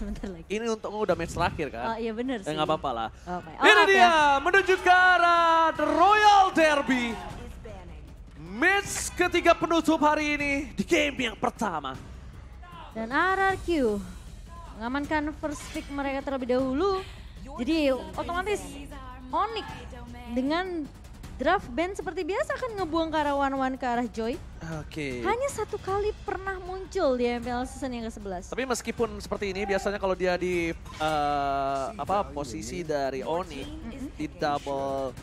sebentar lagi. Ini untuk udah match terakhir kan? Oh iya bener ya, sih. Enggak eh, apa-apa lah. Okay. Oh, Ini oh, dia ya. menuju ke arah The Royal Derby. Match ketiga penutup hari ini di game yang pertama. Dan RRQ mengamankan first pick mereka terlebih dahulu. Jadi otomatis Onik dengan Draft band seperti biasa akan ngebuang karawan one ke arah Joy. Oke. Okay. Hanya satu kali pernah muncul di MPL season yang ke-11. Tapi meskipun seperti ini, biasanya kalau dia di uh, apa posisi dari Oni, mm -hmm. di double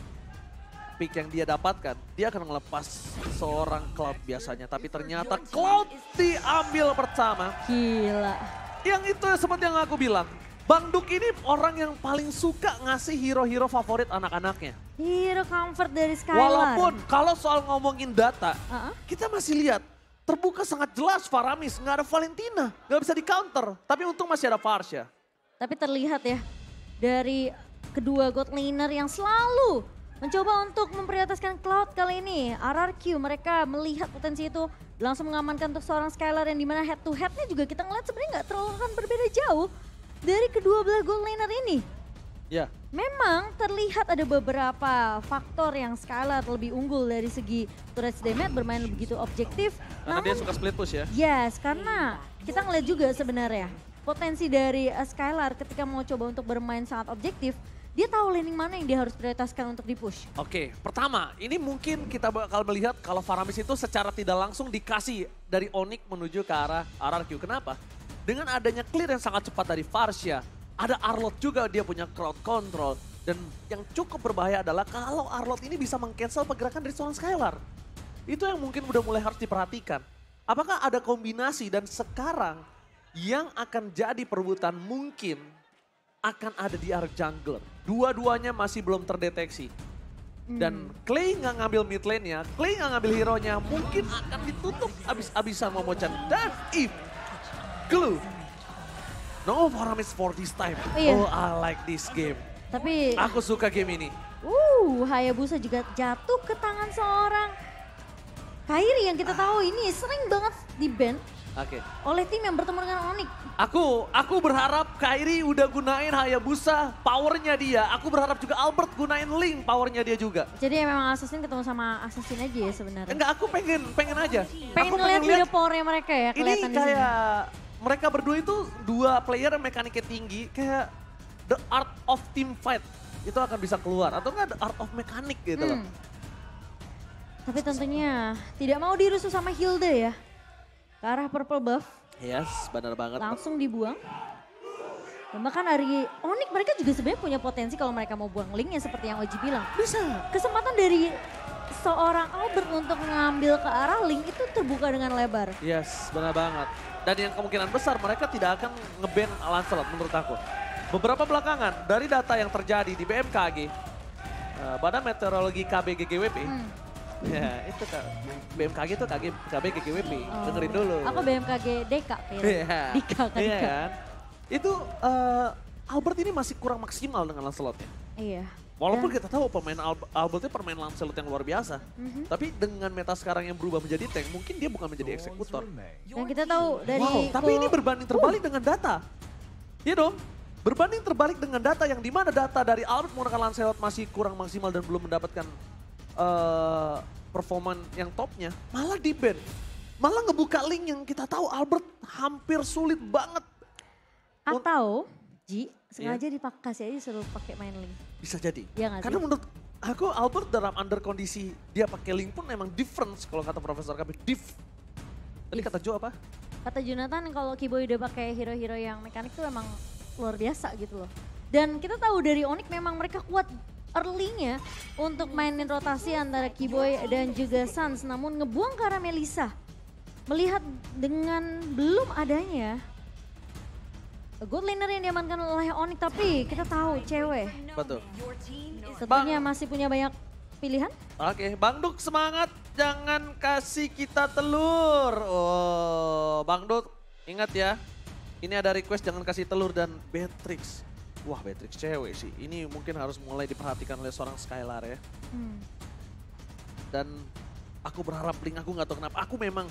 pick yang dia dapatkan, dia akan melepas seorang Cloud biasanya. Tapi ternyata Cloud diambil pertama. Gila. Yang itu seperti yang aku bilang, Bang Duk ini orang yang paling suka ngasih hero-hero favorit anak-anaknya. Hero comfort dari Skylar. Walaupun kalau soal ngomongin data, uh -huh. kita masih lihat terbuka sangat jelas Faramis, nggak ada Valentina, nggak bisa di counter. Tapi untung masih ada Farsha. Ya. Tapi terlihat ya dari kedua God laner yang selalu mencoba untuk memprioritaskan Cloud kali ini. RRQ mereka melihat potensi itu langsung mengamankan untuk seorang Skylar yang dimana head to headnya juga kita ngeliat sebenarnya nggak terlalu akan berbeda jauh dari kedua belah goal liner ini. Ya. Memang terlihat ada beberapa faktor yang Skylar lebih unggul dari segi turret damage bermain begitu objektif. Karena namun, dia suka split push ya? Yes, karena kita ngeliat juga sebenarnya potensi dari eh, Skylar ketika mau coba untuk bermain sangat objektif, dia tahu landing mana yang dia harus prioritaskan untuk dipush. Oke, pertama ini mungkin kita bakal melihat kalau Faramis itu secara tidak langsung dikasih dari Onik menuju ke arah RRQ. Kenapa? Dengan adanya clear yang sangat cepat dari Farsia, ada Arlot juga dia punya crowd control. Dan yang cukup berbahaya adalah kalau Arlot ini bisa mengcancel pergerakan dari seorang Skylar. Itu yang mungkin udah mulai harus diperhatikan. Apakah ada kombinasi dan sekarang yang akan jadi perebutan mungkin akan ada di arah jungler. Dua-duanya masih belum terdeteksi. Hmm. Dan Clay nggak ngambil mid lane-nya, Clay nggak ngambil hero-nya, mungkin akan ditutup abis-abisan Momochan. Dan if glue. No is for this time. Oh, iya. oh, I like this game. Tapi... Aku suka game ini. Uh, Hayabusa juga jatuh ke tangan seorang Kairi yang kita ah. tahu ini sering banget di band okay. oleh tim yang bertemu dengan Onik. Aku aku berharap Kairi udah gunain Hayabusa powernya dia. Aku berharap juga Albert gunain Link powernya dia juga. Jadi ya memang Assassin ketemu sama Assassin aja ya sebenarnya. Enggak, aku pengen pengen aja. Pengen aku pengen lihat powernya mereka ya kelihatan Ini kayak mereka berdua itu dua player mekaniknya tinggi kayak the art of team fight itu akan bisa keluar atau enggak the art of mekanik gitu hmm. loh. Tapi tentunya tidak mau dirusuh sama Hilda ya. Ke arah purple buff. Yes, benar banget. Langsung dibuang. Dan bahkan dari Onyx mereka juga sebenarnya punya potensi kalau mereka mau buang linknya seperti yang Oji bilang. Bisa. Kesempatan dari seorang Albert untuk mengambil ke arah link itu terbuka dengan lebar. Yes, benar banget. Dan yang kemungkinan besar mereka tidak akan ngeband Lancelot menurut aku. Beberapa belakangan dari data yang terjadi di BMKG, uh, eh, Badan Meteorologi KBGGWP, hmm. Ya, itu kan. BMKG itu KG, KBGGWP, oh. dengerin dulu. Aku BMKG DK, Yeah. Dika, kan, yeah, kan? Itu uh, Albert ini masih kurang maksimal dengan Lancelotnya. Iya. Yeah. Walaupun yeah. kita tahu pemain Albert Albertnya permain Lancelot yang luar biasa, mm -hmm. tapi dengan meta sekarang yang berubah menjadi tank, mungkin dia bukan menjadi eksekutor. Dan kita tahu dari wow, tapi ini berbanding terbalik uh. dengan data. Iya dong. Berbanding terbalik dengan data yang dimana data dari Albert menggunakan Lancelot masih kurang maksimal dan belum mendapatkan uh, eh, performa yang topnya, malah di band. Malah ngebuka link yang kita tahu Albert hampir sulit banget. Atau Ji iya. sengaja yeah. dipakai aja suruh pakai main link. Bisa jadi. Ya, Karena menurut aku Albert dalam under kondisi dia pakai link pun emang difference kalau kata Profesor kami diff. Tadi kata Jo apa? Kata Jonathan kalau Kiboy udah pakai hero-hero yang mekanik tuh memang luar biasa gitu loh. Dan kita tahu dari Onyx memang mereka kuat early-nya untuk mainin rotasi antara Kiboy dan juga Sans. Namun ngebuang karena Melisa. Melihat dengan belum adanya good liner yang diamankan oleh Onik tapi kita tahu cewek. Betul. Tentunya masih punya banyak pilihan. Oke, Bang Duk semangat, jangan kasih kita telur. Oh, Bang Duk ingat ya, ini ada request jangan kasih telur dan Beatrix. Wah, Beatrix cewek sih. Ini mungkin harus mulai diperhatikan oleh seorang Skylar ya. Hmm. Dan aku berharap link aku nggak tahu kenapa. Aku memang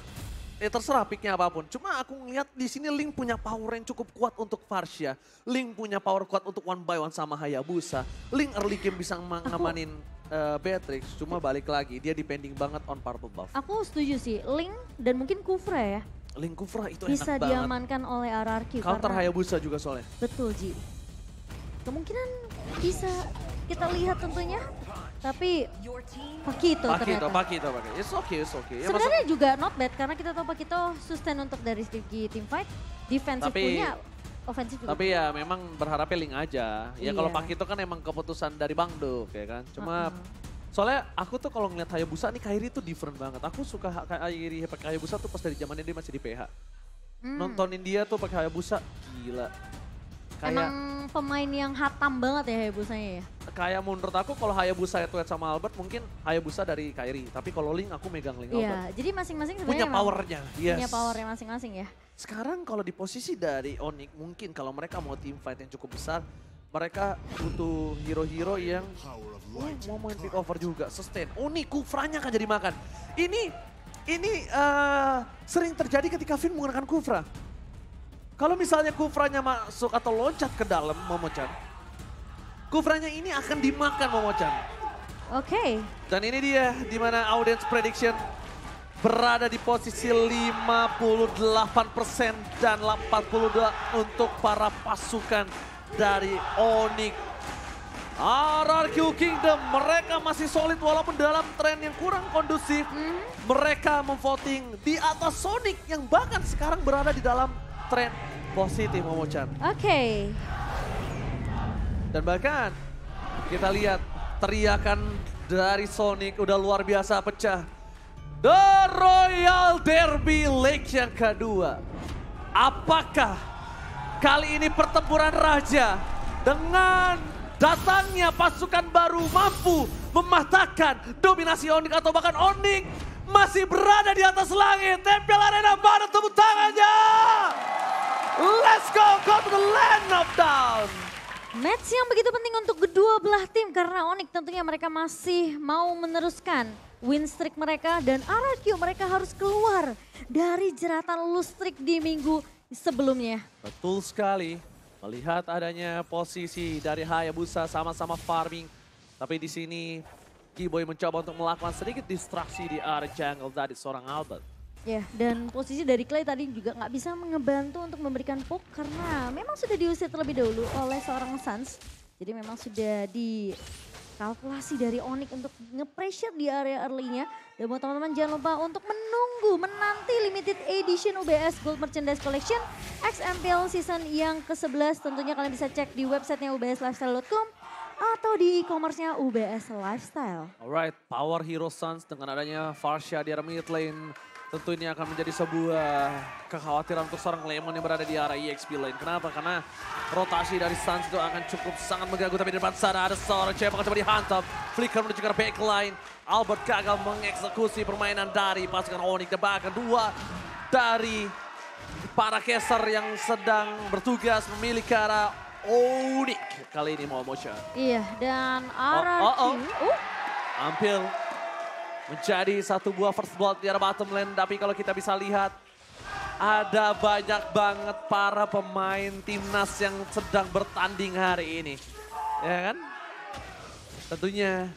Ya terserah picknya apapun. Cuma aku ngeliat di sini Link punya power yang cukup kuat untuk Farsha. Link punya power kuat untuk one by one sama Hayabusa. Link early game bisa ngamanin uh, Beatrix. Cuma balik lagi, dia depending banget on purple buff. Aku setuju sih, Link dan mungkin Kufra ya. Link Kufra itu bisa enak Bisa diamankan oleh RRQ. Counter karena... Hayabusa juga soalnya. Betul Ji. Kemungkinan bisa kita lihat tentunya tapi Pakito, Pakito ternyata. Pakito, Pakito. It's okay, it's okay. Ya, Sebenarnya maksud... juga not bad karena kita tahu Pakito sustain untuk dari segi team fight, defensive tapi, punya, offensive. juga. Tapi ya memang berharapnya link aja. Ya iya. kalau Pakito kan emang keputusan dari Bang Duk ya kan. Cuma uh -huh. Soalnya aku tuh kalau ngeliat Hayabusa nih Kairi tuh different banget. Aku suka Kairi pakai Hayabusa tuh pas dari zamannya dia masih di PH. Hmm. Nontonin dia tuh pakai Hayabusa, gila kayak Emang pemain yang hatam banget ya Hayabusa-nya ya? Kayak menurut aku kalau Hayabusa ya Tuet sama Albert mungkin Hayabusa dari Kairi. Tapi kalau Link aku megang Link Iya, Albert. jadi masing-masing sebenarnya punya powernya. Yes. Punya powernya masing-masing ya. Sekarang kalau di posisi dari Onyx mungkin kalau mereka mau team fight yang cukup besar, mereka butuh hero-hero yang iya. oh, mau main pick over juga, sustain. Oh nih kufranya akan jadi makan. Ini ini uh, sering terjadi ketika Finn menggunakan kufra. Kalau misalnya kufranya masuk atau loncat ke dalam Momochan, kufranya ini akan dimakan Momochan. Oke. Okay. Dan ini dia di mana audience prediction berada di posisi 58% dan 42 untuk para pasukan dari Onyx. RRQ Kingdom, mereka masih solid walaupun dalam tren yang kurang kondusif. Hmm. Mereka memvoting di atas Sonic yang bahkan sekarang berada di dalam tren positif Momo Chan. Oke. Okay. Dan bahkan kita lihat teriakan dari Sonic udah luar biasa pecah. The Royal Derby League yang kedua. Apakah kali ini pertempuran raja dengan datangnya pasukan baru mampu mematahkan dominasi Onik atau bahkan Onik masih berada di atas langit. Tempel Arena baru tepuk tangannya. Let's go, go to the land of down. Match yang begitu penting untuk kedua belah tim karena Onyx tentunya mereka masih mau meneruskan win streak mereka dan RRQ mereka harus keluar dari jeratan lose streak di minggu sebelumnya. Betul sekali. Melihat adanya posisi dari Hayabusa sama-sama farming. Tapi di sini Keyboy mencoba untuk melakukan sedikit distraksi di area jungle tadi seorang Albert. Ya, yeah, dan posisi dari Clay tadi juga nggak bisa ngebantu untuk memberikan poke karena memang sudah diusir terlebih dahulu oleh seorang Sans. Jadi memang sudah di kalkulasi dari Onik untuk nge-pressure di area early-nya. Dan buat teman-teman jangan lupa untuk menunggu, menanti limited edition UBS Gold Merchandise Collection XMPL season yang ke-11. Tentunya kalian bisa cek di websitenya ubslifestyle.com atau di e-commerce-nya UBS Lifestyle. Alright, Power Hero Sons dengan adanya Farsha di arah mid lane. Tentu ini akan menjadi sebuah kekhawatiran untuk seorang Lemon yang berada di arah EXP lane. Kenapa? Karena rotasi dari Suns itu akan cukup sangat mengganggu. Tapi di depan sana ada seorang cewek akan coba dihantam. Flicker menuju ke backline. Albert gagal mengeksekusi permainan dari pasukan Onyx. Dan bahkan dua dari para keser yang sedang bertugas memilih cara. arah unik kali ini mau motion. Iya, dan Araki. Oh, oh, oh. Uh. menjadi satu buah first blood di arah bottom lane. Tapi kalau kita bisa lihat, ada banyak banget para pemain timnas yang sedang bertanding hari ini. Ya kan? Tentunya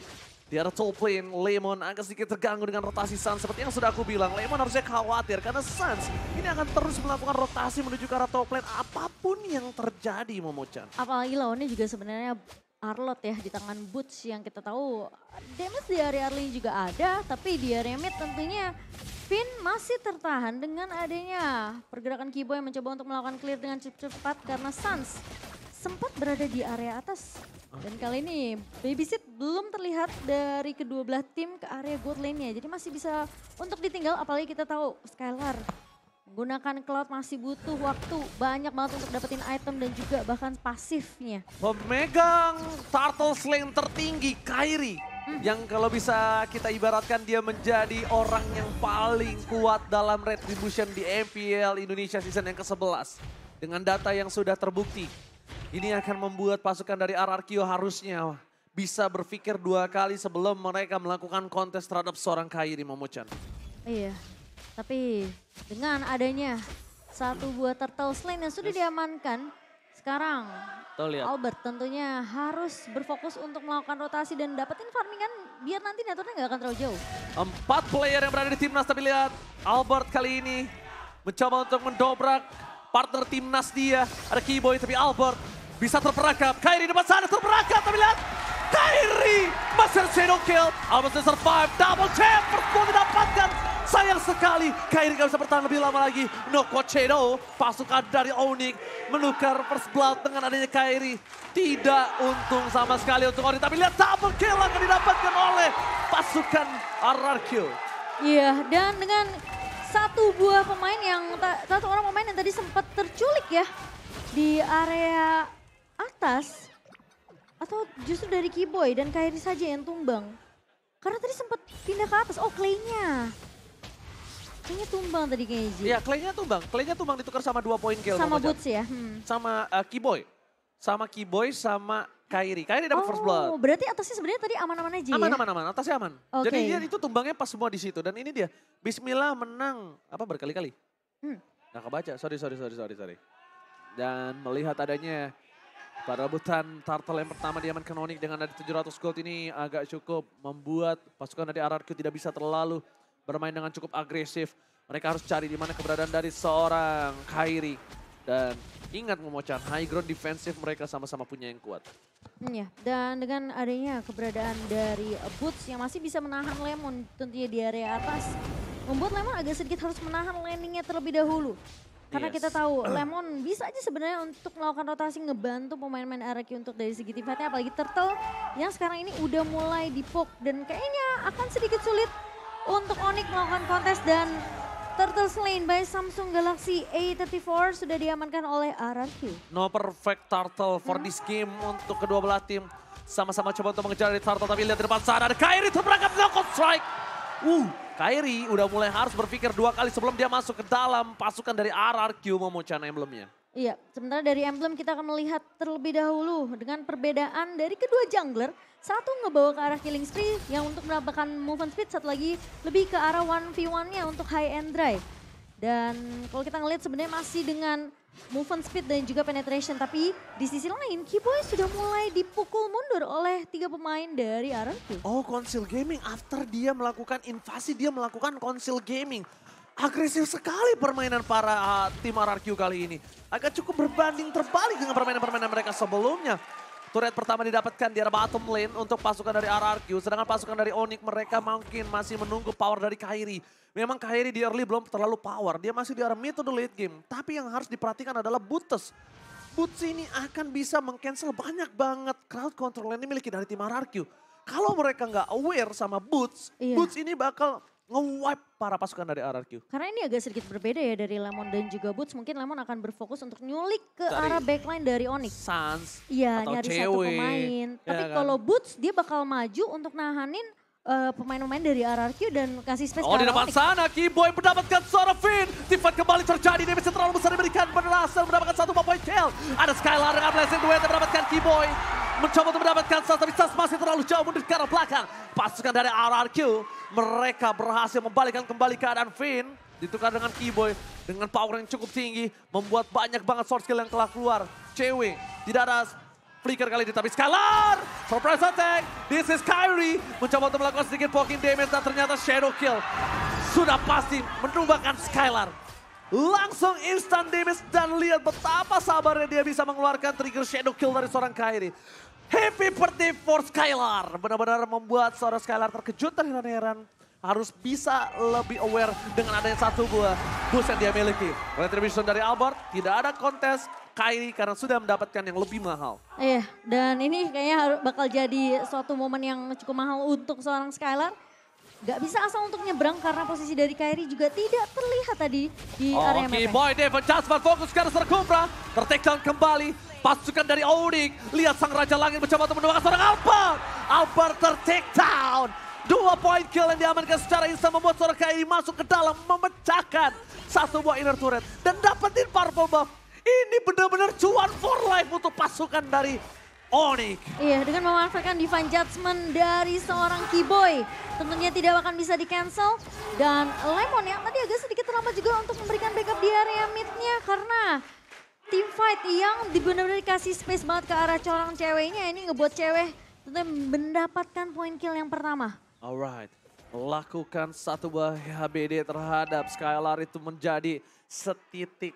di arah top lane, Lemon agak sedikit terganggu dengan rotasi Suns. Seperti yang sudah aku bilang, Lemon harusnya khawatir karena Suns ini akan terus melakukan rotasi menuju ke arah top lane apapun yang terjadi Momochan. Apalagi lawannya juga sebenarnya Arlot ya di tangan Boots yang kita tahu damage di area early juga ada tapi di area mid tentunya Finn masih tertahan dengan adanya pergerakan Kibo yang mencoba untuk melakukan clear dengan cepat-cepat karena Suns sempat berada di area atas. Dan kali ini babysit belum terlihat dari kedua belah tim ke area good lane-nya. Jadi masih bisa untuk ditinggal apalagi kita tahu Skylar menggunakan cloud masih butuh waktu banyak banget untuk dapetin item dan juga bahkan pasifnya. Pemegang Turtle slain tertinggi Kairi hmm. yang kalau bisa kita ibaratkan dia menjadi orang yang paling kuat dalam retribution di MPL Indonesia season yang ke-11 dengan data yang sudah terbukti ini akan membuat pasukan dari RRQ harusnya bisa berpikir dua kali sebelum mereka melakukan kontes terhadap seorang Kairi Momochan. Iya, tapi dengan adanya satu buah turtle slain yang sudah yes. diamankan, sekarang lihat. Albert tentunya harus berfokus untuk melakukan rotasi dan dapetin farming kan biar nanti naturnya nggak akan terlalu jauh. Empat player yang berada di timnas tapi lihat Albert kali ini mencoba untuk mendobrak partner timnas dia. Ada Keyboy tapi Albert bisa terperangkap. Kairi depan sana terperangkap, tapi lihat. Kairi, masih zero Kill, Almas survive, double champ, perempuan didapatkan Sayang sekali, Kairi gak bisa bertahan lebih lama lagi. No Shadow, pasukan dari Onyx, menukar first blood dengan adanya Kairi. Tidak untung sama sekali untuk Onyx, tapi lihat double kill akan didapatkan oleh pasukan RRQ. Iya, dan dengan satu buah pemain yang, satu orang pemain yang tadi sempat terculik ya di area atas atau justru dari Kiboy dan Kairi saja yang tumbang? Karena tadi sempat pindah ke atas. Oh, Clay-nya. tumbang tadi kayaknya ya Iya, clay tumbang. clay tumbang ditukar sama dua poin kill. Sama Boots ya? Hmm. Sama uh, eh, Kiboy. Sama Kiboy sama Kairi. Kairi dapat oh, first blood. Oh, berarti atasnya sebenarnya tadi aman-aman aja ya? aman, ya? Aman, aman, Atasnya aman. Okay. Jadi dia itu tumbangnya pas semua di situ. Dan ini dia, Bismillah menang apa berkali-kali. Hmm. Nah kebaca, sorry, sorry, sorry, sorry, sorry. Dan melihat adanya pada rebutan turtle yang pertama diaman kanonik dengan ada 700 gold ini agak cukup membuat pasukan dari RRQ tidak bisa terlalu bermain dengan cukup agresif. Mereka harus cari di mana keberadaan dari seorang Kairi. Dan ingat memocan high ground defensif mereka sama-sama punya yang kuat. Hmm, ya, dan dengan adanya keberadaan dari Boots yang masih bisa menahan Lemon tentunya di area atas. Membuat Lemon agak sedikit harus menahan landingnya terlebih dahulu. Karena kita tahu Lemon bisa aja sebenarnya untuk melakukan rotasi ngebantu pemain-pemain RQ untuk dari segi tifatnya apalagi Turtle yang sekarang ini udah mulai dipok dan kayaknya akan sedikit sulit untuk Onyx melakukan kontes dan Turtle slain by Samsung Galaxy A34 sudah diamankan oleh RRQ. No perfect Turtle for this game untuk kedua belah tim. Sama-sama coba untuk mengejar dari Turtle tapi lihat di depan sana ada Kairi berangkat no strike. Uh, Kairi udah mulai harus berpikir dua kali sebelum dia masuk ke dalam pasukan dari RRQ memecahkan emblemnya. Iya, sementara dari emblem kita akan melihat terlebih dahulu dengan perbedaan dari kedua jungler. Satu ngebawa ke arah killing spree yang untuk mendapatkan movement speed, satu lagi lebih ke arah 1v1-nya untuk high and dry. Dan kalau kita ngelihat sebenarnya masih dengan movement speed dan juga penetration. Tapi di sisi lain, Kiboy sudah mulai dipukul mundur oleh tiga pemain dari RRQ. Oh, Conceal Gaming after dia melakukan invasi, dia melakukan Conceal Gaming. Agresif sekali permainan para uh, tim RRQ kali ini. Agak cukup berbanding terbalik dengan permainan-permainan mereka sebelumnya. Turret pertama didapatkan di arah bottom lane untuk pasukan dari RRQ. Sedangkan pasukan dari Onyx mereka mungkin masih menunggu power dari Kairi. Memang Kairi di early belum terlalu power. Dia masih di arah mid to the late game. Tapi yang harus diperhatikan adalah Butes. Butes ini akan bisa mengcancel banyak banget crowd control yang dimiliki dari tim RRQ. Kalau mereka nggak aware sama Boots, iya. Boots ini bakal nge-wipe para pasukan dari RRQ. Karena ini agak sedikit berbeda ya dari Lemon dan juga Boots. Mungkin Lemon akan berfokus untuk nyulik ke dari arah backline dari Onyx. Sans. Iya, nyari cewek. satu pemain. Ya Tapi kan? kalau Boots dia bakal maju untuk nahanin Eh, pemain-pemain uh, dari RRQ dan kasih space Oh di depan sana Kimboy mendapatkan Sorofin. Tifat kembali terjadi dia terlalu besar diberikan berhasil mendapatkan satu point kill. Ada Skylar dengan Blessing Duet mendapatkan Kimboy. Mencoba untuk mendapatkan Sas tapi Sas masih terlalu jauh mundur ke arah belakang. Pasukan dari RRQ mereka berhasil membalikkan kembali keadaan Finn. Ditukar dengan Kiboy dengan power yang cukup tinggi membuat banyak banget source skill yang telah keluar. Cewek tidak ada Flicker kali ini tapi Skylar Surprise attack! This is Kyrie! Mencoba untuk melakukan sedikit poking damage dan ternyata Shadow Kill. Sudah pasti menumbangkan Skylar. Langsung instant damage dan lihat betapa sabarnya dia bisa mengeluarkan trigger Shadow Kill dari seorang Kyrie. Happy birthday for Skylar! Benar-benar membuat seorang Skylar terkejut dan heran-heran harus bisa lebih aware dengan adanya satu buah bus yang dia miliki. Retribution dari Albert, tidak ada kontes, Kairi, karena sudah mendapatkan yang lebih mahal. Iya, dan ini kayaknya bakal jadi suatu momen yang cukup mahal untuk seorang Skylar. Gak bisa asal untuk nyebrang karena posisi dari Kairi juga tidak terlihat tadi di oh, area Oke, Boy Devon Jasper fokus ke arah Kumbra, Tertakedown kembali. Pasukan dari Onik. Lihat Sang Raja Langit mencoba untuk mendoakan seorang Albert. Albert tertakedown. Dua poin kill yang diamankan secara instan membuat seorang Kairi masuk ke dalam. Memecahkan satu buah inner turret. Dan dapetin purple buff. Ini benar-benar cuan for life untuk pasukan dari Onyx. Iya, dengan memanfaatkan Divine Judgment dari seorang Kiboy. Tentunya tidak akan bisa di-cancel. Dan Lemon yang tadi agak sedikit terlambat juga untuk memberikan backup di area midnya Karena team fight yang benar-benar dikasih space banget ke arah corong ceweknya. Ini ngebuat cewek tentunya mendapatkan poin kill yang pertama. Alright. Lakukan satu buah HBD terhadap Skylar itu menjadi setitik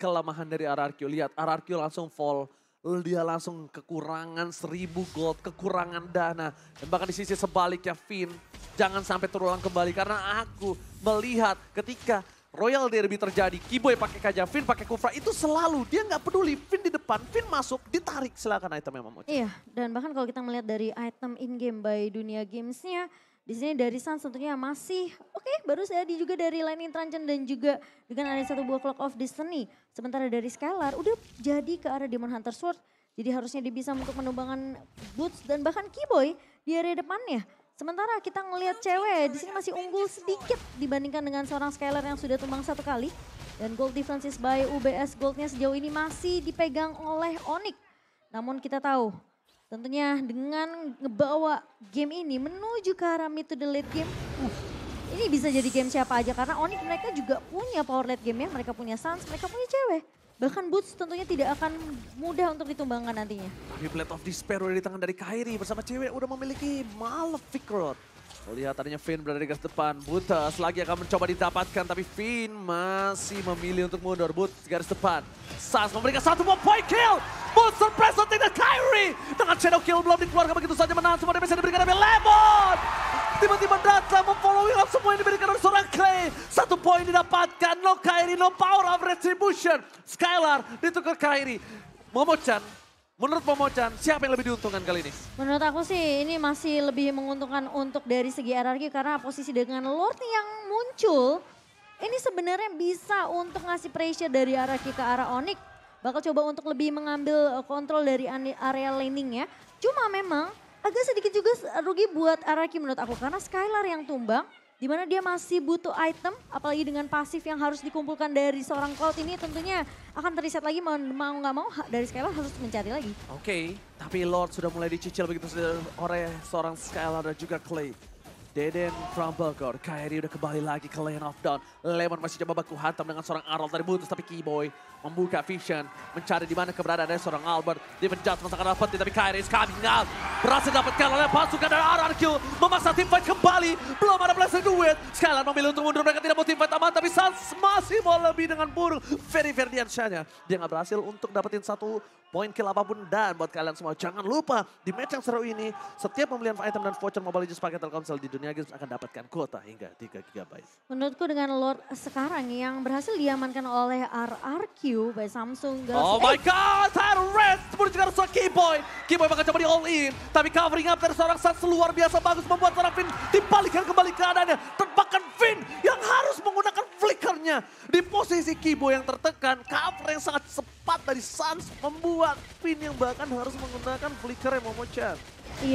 kelemahan dari RRQ. Lihat RRQ langsung fall. Dia langsung kekurangan seribu gold, kekurangan dana. Dan bahkan di sisi sebaliknya Finn jangan sampai terulang kembali. Karena aku melihat ketika Royal Derby terjadi, Kiboy pakai kajang, Finn pakai kufra, itu selalu. Dia nggak peduli, Finn di depan, Finn masuk, ditarik. Silahkan itemnya Mama Iya, dan bahkan kalau kita melihat dari item in-game by dunia gamesnya, nya di sini dari sun tentunya masih oke okay, baru saya di juga dari Lightning Trancen dan juga dengan ada satu buah Clock of Destiny. Sementara dari Skylar udah jadi ke arah Demon Hunter Sword. Jadi harusnya dia bisa untuk menumbangkan Boots dan bahkan Keyboy di area depannya. Sementara kita ngelihat cewek di sini masih unggul sedikit dibandingkan dengan seorang Skylar yang sudah tumbang satu kali. Dan gold differences by UBS goldnya sejauh ini masih dipegang oleh Onyx. Namun kita tahu Tentunya dengan ngebawa game ini menuju ke arah mid to the late game. Uh, ini bisa jadi game siapa aja karena Onyx mereka juga punya power late game ya. Mereka punya Sans, mereka punya cewek. Bahkan Boots tentunya tidak akan mudah untuk ditumbangkan nantinya. Tapi Blade of Despair udah di tangan dari Kairi bersama cewek udah memiliki Malefic Road. Lihat tadinya Finn berada di garis depan. Buta. lagi akan mencoba didapatkan. Tapi Finn masih memilih untuk mundur. But garis depan. Sas memberikan satu more point kill. Monster press take the Kyrie. Dengan shadow kill belum dikeluarkan begitu saja menahan semua damage yang diberikan oleh Lemon. Tiba-tiba datang memfollowing up semua yang diberikan oleh seorang Clay. Satu poin didapatkan. No Kyrie, no power of retribution. Skylar ditukar Kyrie. Momochan Menurut pemocan siapa yang lebih diuntungkan kali ini? Menurut aku sih ini masih lebih menguntungkan untuk dari segi RRQ karena posisi dengan Lord yang muncul ini sebenarnya bisa untuk ngasih pressure dari hierarki ke arah Onik Bakal coba untuk lebih mengambil eh, kontrol dari area laning ya. Cuma memang agak sedikit juga rugi buat hierarki menurut aku karena Skylar yang tumbang di mana dia masih butuh item, apalagi dengan pasif yang harus dikumpulkan dari seorang Cloud ini tentunya akan terlihat lagi mau nggak mau, dari Skylar harus mencari lagi. Oke, okay, tapi Lord sudah mulai dicicil begitu oleh seorang Skylar dan juga Clay. Deden from Bogor, Kyrie udah kembali lagi ke Lane of Dawn. Lemon masih coba baku hantam dengan seorang Arnold dari Butus, tapi Keyboy membuka vision, mencari di mana keberadaan seorang Albert. Dia menjatuh masakan dapat, tapi Kairis coming out. Berhasil dapatkan oleh pasukan dari RRQ. Memaksa tim fight kembali. Belum ada blessing duit. Skyline memilih untuk mundur, mereka tidak mau tim fight aman, tapi Sans masih mau lebih dengan burung. Ferry Ferdiansyahnya. Dia nggak berhasil untuk dapetin satu poin kill apapun. Dan buat kalian semua, jangan lupa di match yang seru ini, setiap pembelian item dan voucher Mobile Legends pakai Telkomsel di dunia games akan dapatkan kuota hingga 3 GB. Menurutku dengan Lord sekarang yang berhasil diamankan oleh RRQ, by Samsung Galaxy Oh my god, Tyrant Rest menunjukkan seorang Keyboy. Keyboy bakal coba di all in. Tapi covering up dari seorang Sans luar biasa bagus membuat seorang Finn dibalikkan kembali keadaannya. Terbakar Finn yang harus menggunakan flickernya. Di posisi Keyboy yang tertekan, cover yang sangat cepat dari Sans membuat Finn yang bahkan harus menggunakan flicker yang Iya.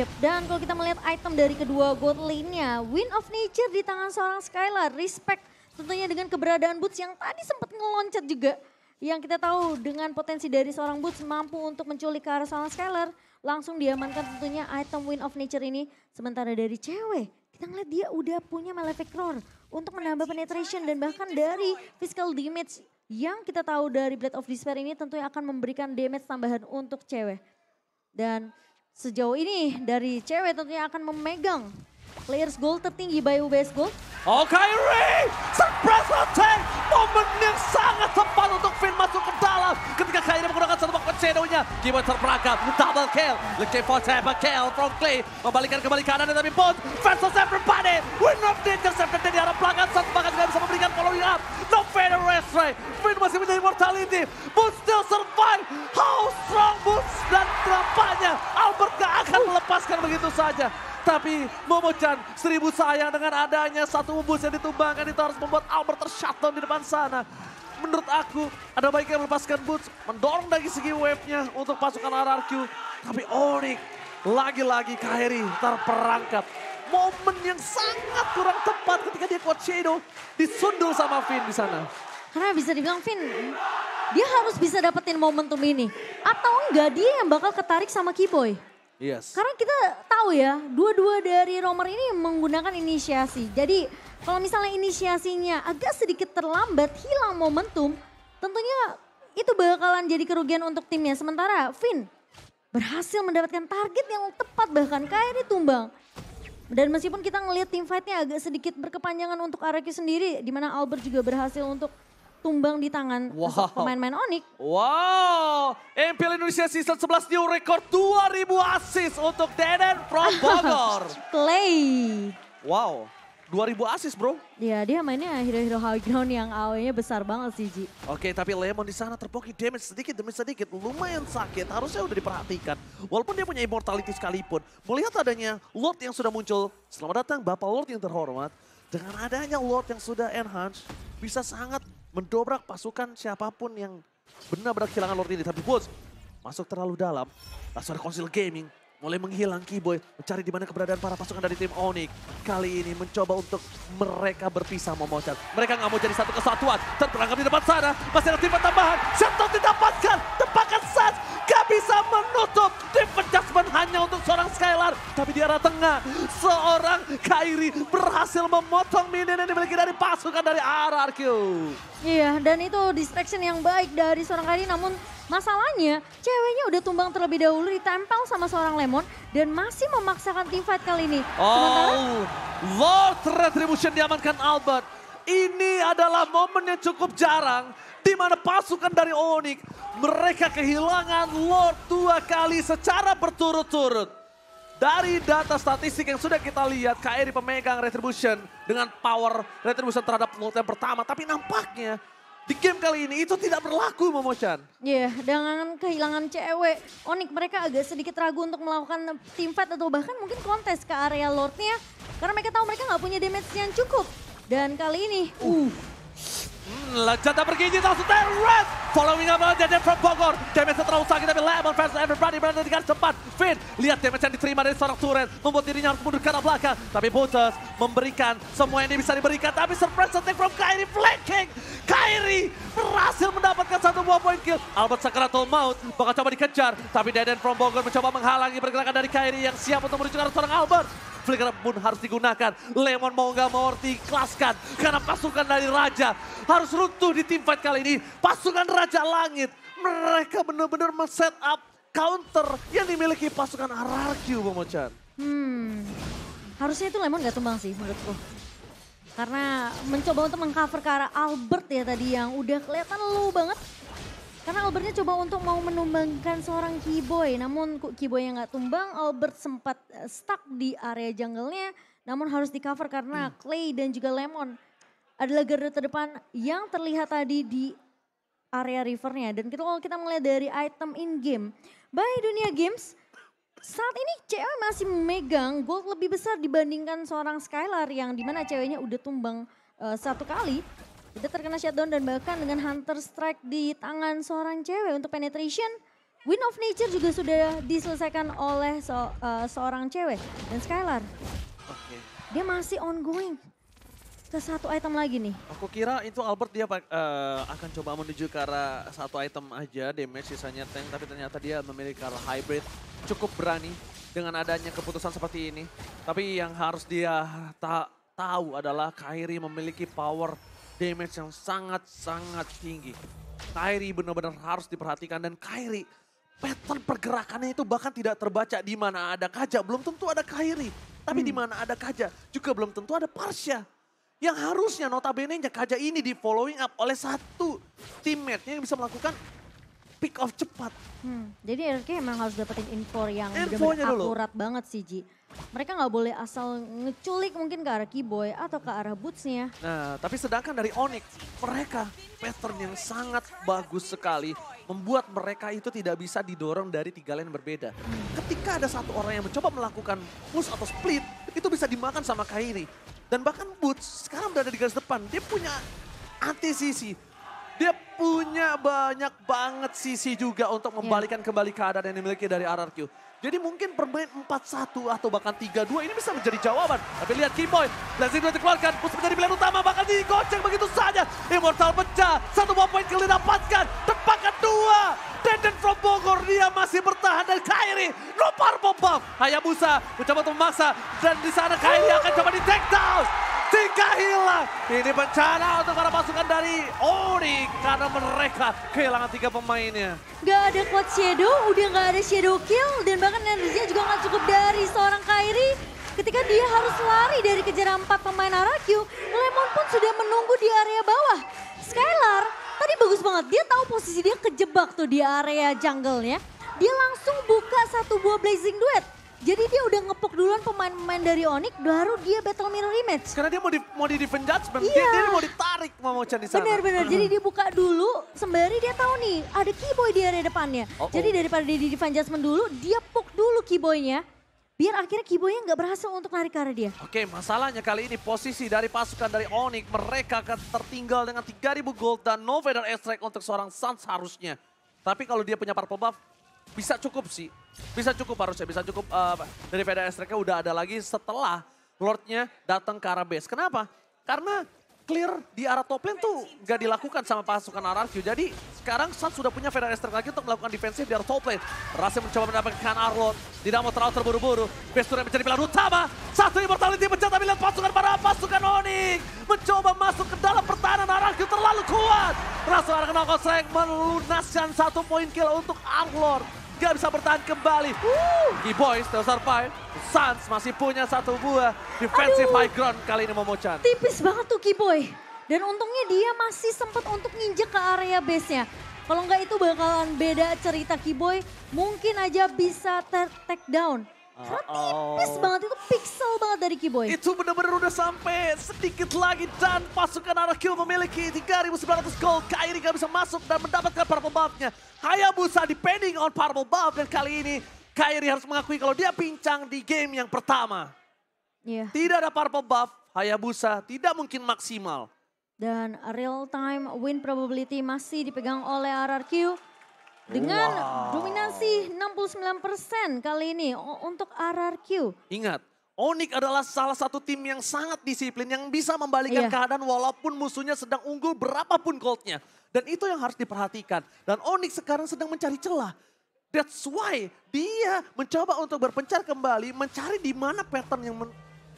Yep, dan kalau kita melihat item dari kedua gold lane-nya, Win of Nature di tangan seorang Skylar, respect tentunya dengan keberadaan Boots yang tadi sempat ngeloncat juga yang kita tahu dengan potensi dari seorang Boots mampu untuk menculik ke arah seorang Skylar, langsung diamankan tentunya item Win of Nature ini. Sementara dari cewek, kita ngeliat dia udah punya Malefic Roar untuk menambah penetration dan bahkan dari physical damage yang kita tahu dari Blade of Despair ini tentunya akan memberikan damage tambahan untuk cewek. Dan sejauh ini dari cewek tentunya akan memegang Players Gold tertinggi by UBS Gold. Oh Kyrie, surprise attack, momen yang sangat tepat untuk Finn masuk ke dalam. Ketika Kyrie menggunakan satu bakwan shadownya, Gibbon terperangkap, double kill. Looking for Tampa kill from Clay, membalikan kembali kanan tapi both versus everybody. Win of the intercepted dari arah belakang saja. Tapi Momo Chan seribu sayang dengan adanya satu umbus yang ditumbangkan itu harus membuat Albert tershutdown di depan sana. Menurut aku ada baiknya melepaskan Boots, mendorong dari segi wave-nya untuk pasukan RRQ. Tapi Onik lagi-lagi Kairi terperangkap. Momen yang sangat kurang tepat ketika dia kuat Shadow disundul sama Finn di sana. Karena bisa dibilang Finn dia harus bisa dapetin momentum ini. Atau enggak dia yang bakal ketarik sama Kiboy. Yes. Karena kita tahu ya, dua-dua dari Romer ini menggunakan inisiasi. Jadi kalau misalnya inisiasinya agak sedikit terlambat, hilang momentum, tentunya itu bakalan jadi kerugian untuk timnya. Sementara Finn berhasil mendapatkan target yang tepat bahkan KRI tumbang. Dan meskipun kita ngelihat tim fightnya agak sedikit berkepanjangan untuk Araki sendiri, di mana Albert juga berhasil untuk tumbang di tangan wow. pemain-pemain Onyx. Wow, MPL Indonesia Season 11 New Record 2000 assist untuk Deden from Bogor. Clay. Wow, 2000 assist bro. Iya dia mainnya hero-hero high ground yang awalnya besar banget sih Ji. Oke tapi Lemon di sana terpoki damage sedikit demi sedikit. Lumayan sakit harusnya udah diperhatikan. Walaupun dia punya immortality sekalipun. Melihat adanya Lord yang sudah muncul. Selamat datang Bapak Lord yang terhormat. Dengan adanya Lord yang sudah enhanced Bisa sangat mendobrak pasukan siapapun yang benar-benar kehilangan Lord ini. Tapi bos masuk terlalu dalam. Langsung ada Gaming mulai menghilang Keyboy, mencari di mana keberadaan para pasukan dari tim Onyx. Kali ini mencoba untuk mereka berpisah memocat. Mereka nggak mau jadi satu kesatuan. Terperangkap di depan sana, masih ada tim tambahan. Shutdown didapatkan, tebakan Sats Gak bisa menutup deep adjustment hanya untuk seorang Skylar. Tapi di arah tengah, seorang Kairi berhasil memotong minion yang dimiliki dari pasukan dari RRQ. Iya, dan itu distraction yang baik dari seorang Kairi namun Masalahnya, ceweknya udah tumbang terlebih dahulu ditempel sama seorang Lemon dan masih memaksakan team fight kali ini. Oh, Sementara... Lord Retribution diamankan Albert. Ini adalah momen yang cukup jarang di mana pasukan dari Onik mereka kehilangan Lord dua kali secara berturut-turut. Dari data statistik yang sudah kita lihat, KRI e pemegang Retribution dengan power Retribution terhadap Lord yang pertama. Tapi nampaknya di game kali ini itu tidak berlaku Momochan. Iya, yeah, dengan kehilangan cewek, Onik mereka agak sedikit ragu untuk melakukan team fight atau bahkan mungkin kontes ke area Lordnya. Karena mereka tahu mereka nggak punya damage yang cukup. Dan kali ini, uh Hmm, pergi bergigi langsung Red. Following up oleh Jaden from Bogor. Damage terlalu sakit tapi Lemon versus everybody berada di garis depan. Finn lihat damage yang diterima dari seorang turret. Membuat dirinya harus mundur ke arah belakang. Tapi Butters memberikan semua yang bisa diberikan. Tapi surprise attack from Kyrie flanking. Kyrie berhasil mendapatkan satu buah point kill. Albert Sakratul Maut bakal coba dikejar. Tapi Jaden from Bogor mencoba menghalangi pergerakan dari Kyrie yang siap untuk menuju ke arah seorang Albert. Flicker pun harus digunakan. Lemon mau nggak mau harus Karena pasukan dari Raja harus runtuh di tim fight kali ini. Pasukan Raja Langit. Mereka benar-benar men-set up counter yang dimiliki pasukan RRQ, Bang Mochan. Hmm, harusnya itu Lemon nggak tumbang sih menurutku karena mencoba untuk mengcover ke arah Albert ya tadi yang udah kelihatan low banget karena Albertnya coba untuk mau menumbangkan seorang keyboy, namun yang nggak tumbang, Albert sempat eh, stuck di area jungle-nya, namun harus di cover karena hmm. Clay dan juga Lemon adalah garda terdepan yang terlihat tadi di area rivernya. Dan kita kalau kita melihat dari item in game, by dunia games saat ini cewek masih memegang gold lebih besar dibandingkan seorang Skylar yang dimana ceweknya udah tumbang uh, satu kali kita terkena shutdown dan bahkan dengan Hunter Strike di tangan seorang cewek untuk penetration. Win of Nature juga sudah diselesaikan oleh so, uh, seorang cewek dan Skylar. Okay. Dia masih ongoing ke satu item lagi nih. Aku kira itu Albert dia uh, akan coba menuju ke arah satu item aja damage sisanya tank tapi ternyata dia memiliki arah hybrid cukup berani dengan adanya keputusan seperti ini. Tapi yang harus dia tak tahu adalah Kairi memiliki power damage yang sangat-sangat tinggi. Kairi benar-benar harus diperhatikan dan Kairi pattern pergerakannya itu bahkan tidak terbaca di mana ada Kaja belum tentu ada Kairi. Tapi hmm. di mana ada Kaja juga belum tentu ada Parsha. Yang harusnya notabene nya Kaja ini di following up oleh satu teammate yang bisa melakukan pick off cepat. Hmm, jadi RK emang harus dapetin info yang akurat banget sih Ji mereka nggak boleh asal ngeculik mungkin ke arah Keyboy atau ke arah Bootsnya. Nah, tapi sedangkan dari Onyx, mereka pattern yang sangat bagus sekali membuat mereka itu tidak bisa didorong dari tiga lane berbeda. Ketika ada satu orang yang mencoba melakukan push atau split, itu bisa dimakan sama Kairi. Dan bahkan Boots sekarang berada di garis depan, dia punya anti sisi dia punya banyak banget sisi juga untuk iya. membalikan yeah. kembali keadaan yang dimiliki dari RRQ. Jadi mungkin permain 4-1 atau bahkan 3-2 ini bisa menjadi jawaban. Tapi lihat key point. Blazing sudah dikeluarkan. Push menjadi pilihan utama. Bahkan digoceng begitu saja. Immortal pecah. Satu buah poin kalian dapatkan. Tepakan dua. Deden from Bogor. Dia masih bertahan dari Kairi. Nopar pop up. Hayabusa mencoba untuk memaksa. Dan di sana Kairi akan coba di take down. Tiga hilang. Ini bencana untuk para pasukan dari Ori karena mereka kehilangan tiga pemainnya. Gak ada quad shadow, udah gak ada shadow kill dan bahkan energinya juga gak cukup dari seorang Kairi. Ketika dia harus lari dari kejaran empat pemain RQ, Lemon pun sudah menunggu di area bawah. Skylar tadi bagus banget, dia tahu posisi dia kejebak tuh di area jungle-nya. Dia langsung buka satu buah Blazing Duet jadi dia udah ngepok duluan pemain-pemain dari Onyx baru dia battle mirror Image. Karena dia mau di mau di defend judgment, iya. dia, dia mau ditarik mau Chan di sana. Benar-benar, hmm. jadi dia buka dulu sembari dia tahu nih ada keyboy di area depannya. Oh, oh. Jadi daripada dia di defend judgment dulu, dia puk dulu keyboynya biar akhirnya keyboynya nggak berhasil untuk narik arah dia. Oke, masalahnya kali ini posisi dari pasukan dari Onyx mereka akan tertinggal dengan 3000 gold dan no feather Extract untuk seorang Sans harusnya. Tapi kalau dia punya purple buff, bisa cukup sih. Bisa cukup harusnya, bisa cukup uh, daripada Estreknya udah ada lagi setelah Lordnya datang ke arah base. Kenapa? Karena clear di arah top lane tuh gak dilakukan sama pasukan RRQ. Jadi sekarang Sun sudah punya Fedar Esther lagi untuk melakukan defensif di arah top lane. Rasi mencoba mendapatkan Arlon. Tidak mau terlalu terburu-buru. Bestur yang menjadi pilihan utama. Satu Immortality pecah tapi lihat pasukan para pasukan Onyx. Mencoba masuk ke dalam pertahanan RRQ terlalu kuat. Rasul akan knockout melunaskan satu poin kill untuk Arlon. Gak bisa bertahan kembali. Key boys still survive. Sans masih punya satu buah defensive Aduh. high ground kali ini Momo-chan. Tipis banget tuh boy. Dan untungnya dia masih sempat untuk nginjek ke area base-nya. Kalau enggak itu bakalan beda cerita boy. Mungkin aja bisa ter take down karena tipis banget itu pixel banget dari Kiboy. Itu benar-benar udah sampai sedikit lagi dan pasukan kill memiliki 3.900 gold. Kairi gak bisa masuk dan mendapatkan purple buff-nya. Hayabusa depending on purple buff dan kali ini Kairi harus mengakui kalau dia pincang di game yang pertama. Yeah. Tidak ada purple buff, Hayabusa tidak mungkin maksimal. Dan real time win probability masih dipegang oleh RRQ dengan wow. dominasi 69% kali ini untuk RRQ. Ingat, Onik adalah salah satu tim yang sangat disiplin, yang bisa membalikkan iya. keadaan walaupun musuhnya sedang unggul berapapun goldnya. Dan itu yang harus diperhatikan. Dan Onik sekarang sedang mencari celah. That's why dia mencoba untuk berpencar kembali, mencari di mana pattern yang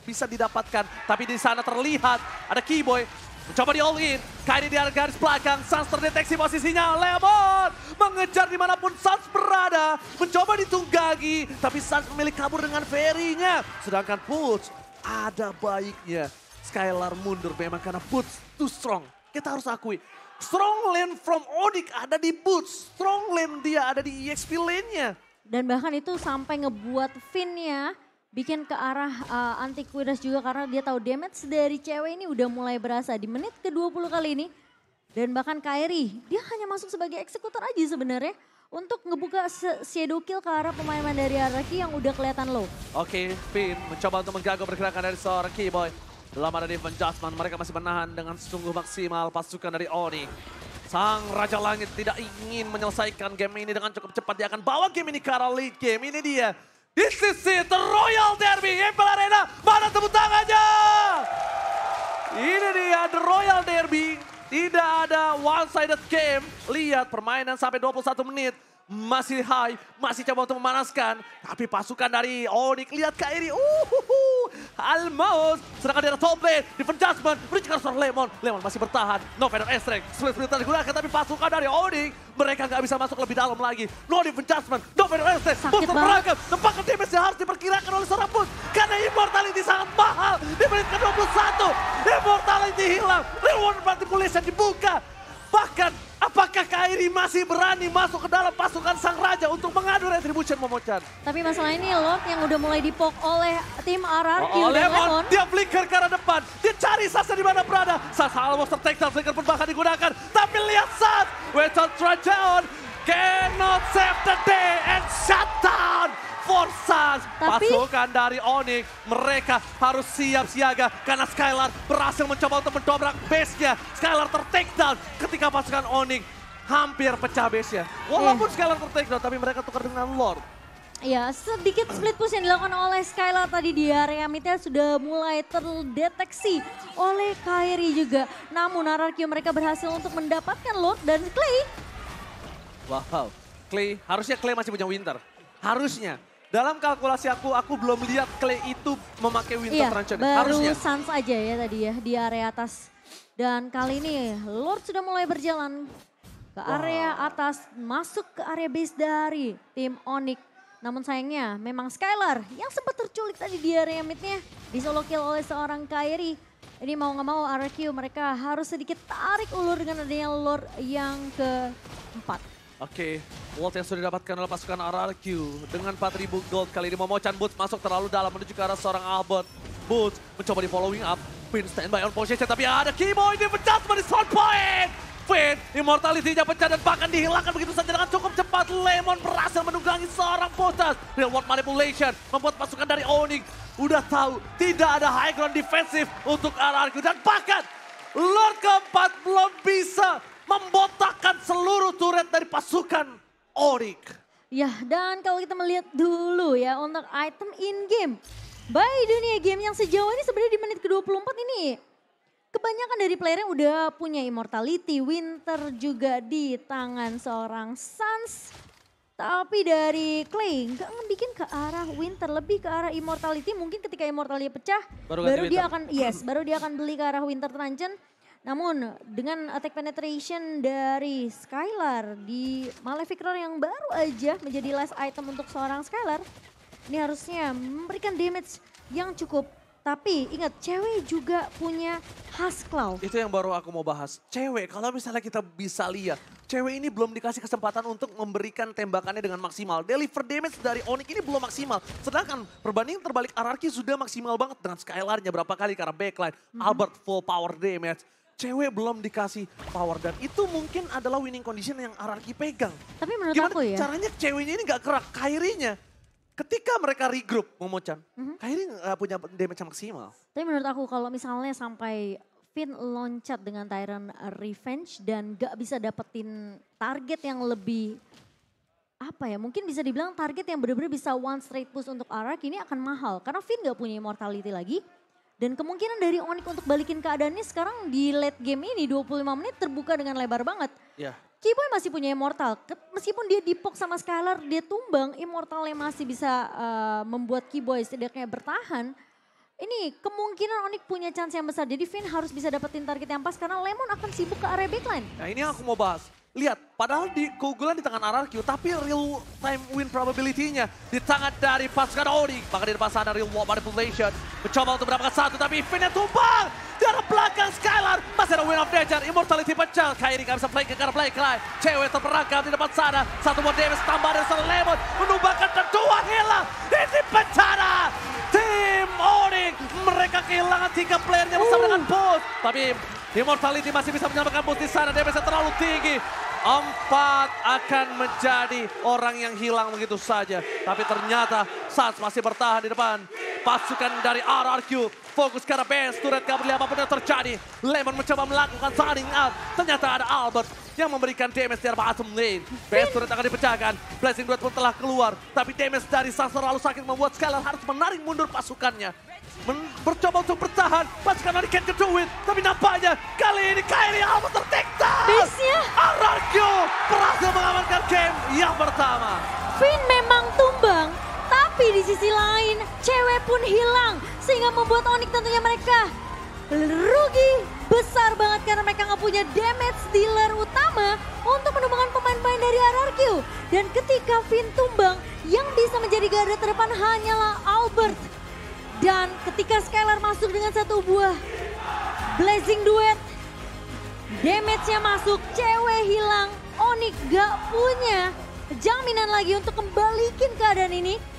bisa didapatkan. Tapi di sana terlihat ada Keyboy Mencoba di all in. Kairi di garis belakang. Sans terdeteksi posisinya. Lemon mengejar dimanapun Sans berada. Mencoba ditunggangi. Tapi Sans memilih kabur dengan ferinya. Sedangkan Puts ada baiknya. Skylar mundur memang karena Boots too strong. Kita harus akui. Strong lane from Odik ada di Boots. Strong lane dia ada di EXP lane-nya. Dan bahkan itu sampai ngebuat Finn-nya bikin ke arah uh, eh, antikuitas juga karena dia tahu damage dari cewek ini udah mulai berasa di menit ke-20 kali ini. Dan bahkan Kairi, dia hanya masuk sebagai eksekutor aja sebenarnya untuk ngebuka shadow kill ke arah pemain dari Araki yang udah kelihatan low. Oke, okay, Finn mencoba untuk mengganggu pergerakan dari seorang Keyboy. Dalam ada Devon Jasmine, mereka masih menahan dengan sungguh maksimal pasukan dari Oni. Sang Raja Langit tidak ingin menyelesaikan game ini dengan cukup cepat. Dia akan bawa game ini ke arah lead game. Ini dia di sisi The Royal Derby Impel Arena. Mana tepuk tangannya? Ini dia The Royal Derby. Tidak ada one-sided game. Lihat permainan sampai 21 menit masih high, masih coba untuk memanaskan. Tapi pasukan dari Onyx lihat Kairi, uhuhu, Almaus, sedangkan di atas top lane, Different Judgment, Lemon. Lemon masih bertahan, No Venom Estrek, sulit sulit digunakan, tapi pasukan dari Onyx. mereka nggak bisa masuk lebih dalam lagi. No Different Judgment, No Venom Estrek, booster perangkap, tempatkan damage yang harus diperkirakan oleh seorang pun, karena Immortality sangat mahal di menit ke-21. Immortality hilang, reward manipulation dibuka, bahkan Apakah Kairi masih berani masuk ke dalam pasukan Sang Raja untuk mengadu retribution Momochan? Tapi masalah ini Lord yang udah mulai dipok oleh tim RRQ oh, oleh Lemon. Lemon. Dia flicker ke arah depan. Dia cari Sasa di mana berada. Sasa almost tertek, dan flicker pun bahkan digunakan. Tapi lihat Sasa, Weton Trajan cannot save the day and shut down. Forza Tapi... Pasukan dari Onyx. Mereka harus siap siaga karena Skylar berhasil mencoba untuk mendobrak base-nya. Skylar tertakedown ketika pasukan Onyx hampir pecah base-nya. Walaupun yeah. Hmm. Skylar tertakedown tapi mereka tukar dengan Lord. Ya, sedikit split push yang dilakukan oleh Skylar tadi di area midnya sudah mulai terdeteksi oleh Kairi juga. Namun RRQ mereka berhasil untuk mendapatkan Lord dan Clay. Wow, Clay, harusnya Clay masih punya Winter. Harusnya, dalam kalkulasi aku, aku belum lihat Clay itu memakai Winter iya, Truncheon. Baru Harusnya. Sans aja ya tadi ya di area atas. Dan kali ini Lord sudah mulai berjalan ke area wow. atas, masuk ke area base dari tim Onyx. Namun sayangnya memang Skylar yang sempat terculik tadi di area midnya disolo kill oleh seorang Kairi. Ini mau gak mau RQ mereka harus sedikit tarik ulur dengan adanya Lord yang keempat. Oke, okay. World yang sudah didapatkan oleh pasukan RRQ dengan 4000 gold kali ini Momochan Boots masuk terlalu dalam menuju ke arah seorang Albert. Boots mencoba di following up, Finn standby on position tapi ada Kimo ini pecah sama di short point. Finn, immortality-nya pecah dan bahkan dihilangkan begitu saja dengan cukup cepat. Lemon berhasil menunggangi seorang Botas. world manipulation membuat pasukan dari Onyx udah tahu tidak ada high ground defensif untuk RRQ dan bahkan Lord keempat belum bisa membotakkan seluruh turret dari pasukan Orik. Ya, dan kalau kita melihat dulu ya untuk item in-game. By dunia game yang sejauh ini sebenarnya di menit ke-24 ini kebanyakan dari player yang udah punya immortality, winter juga di tangan seorang Sans. Tapi dari Clay nggak ngebikin ke arah winter, lebih ke arah immortality. Mungkin ketika immortality pecah, baru, baru dia akan yes, baru dia akan beli ke arah winter Tranchen namun dengan attack penetration dari Skylar di Malefic Roar yang baru aja menjadi last item untuk seorang Skylar. Ini harusnya memberikan damage yang cukup. Tapi ingat cewek juga punya khas claw. Itu yang baru aku mau bahas. Cewek kalau misalnya kita bisa lihat. Cewek ini belum dikasih kesempatan untuk memberikan tembakannya dengan maksimal. Deliver damage dari Onik ini belum maksimal. Sedangkan perbandingan terbalik Ararki sudah maksimal banget dengan Skylarnya berapa kali karena backline. Mm -hmm. Albert full power damage cewek belum dikasih power dan itu mungkin adalah winning condition yang Araki pegang. Tapi menurut Gimana aku ya. caranya ceweknya ini gak kerak Kairinya. Ketika mereka regroup, Momo-chan, mm -hmm. Kairi nggak eh, punya damage maksimal. Tapi menurut aku kalau misalnya sampai Finn loncat dengan Tyrant Revenge dan gak bisa dapetin target yang lebih apa ya mungkin bisa dibilang target yang benar-benar bisa one straight push untuk Araki ini akan mahal karena Finn gak punya immortality lagi dan kemungkinan dari Onik untuk balikin keadaannya sekarang di late game ini 25 menit terbuka dengan lebar banget. Iya. Yeah. masih punya Immortal. Meskipun dia dipok sama Skylar, dia tumbang, Immortalnya masih bisa uh, membuat Kiboy setidaknya bertahan. Ini kemungkinan Onik punya chance yang besar. Jadi Finn harus bisa dapetin target yang pas karena Lemon akan sibuk ke area backline. Nah ini yang aku mau bahas. Lihat, padahal di keunggulan di tangan RRQ, tapi real time win probability-nya di tangan dari pasukan Odi. Maka di depan sana real world manipulation. Mencoba untuk mendapatkan satu, tapi Infinite tumpang! Dari belakang Skylar, masih ada win of danger. Immortality pecah, Kairi nggak bisa play ke karena play Clyde. Cewek terperangkap di depan sana. Satu buat damage tambah dari sana Lemon. Menumbangkan kedua hilang. Ini bencana! Tim Odi, mereka kehilangan tiga player player-nya bersama dengan uh. Boots. Tapi Immortality masih bisa menyelamatkan boost di sana. Damage terlalu tinggi. Empat akan menjadi orang yang hilang begitu saja. Tapi ternyata Sans masih bertahan di depan. Pasukan dari RRQ fokus ke arah base. Turret berlihat apa yang terjadi. Lemon mencoba melakukan signing out. Ternyata ada Albert yang memberikan damage dari Asum Lane. Base turret akan dipecahkan. Blessing Duet pun telah keluar. Tapi damage dari Sans terlalu sakit membuat Skylar harus menarik mundur pasukannya mencoba untuk bertahan. pas karena di do it. Tapi nampaknya kali ini Kylie Alba Base-nya. Arargyo berhasil mengamankan game yang pertama. Finn memang tumbang. Tapi di sisi lain, cewek pun hilang. Sehingga membuat Onyx tentunya mereka rugi besar banget karena mereka nggak punya damage dealer utama untuk menumbangkan pemain-pemain dari RRQ. Dan ketika Finn tumbang, yang bisa menjadi garda terdepan hanyalah Albert dan ketika Skylar masuk dengan satu buah blazing duet, damage-nya masuk, cewek hilang, Onik gak punya jaminan lagi untuk kembaliin keadaan ini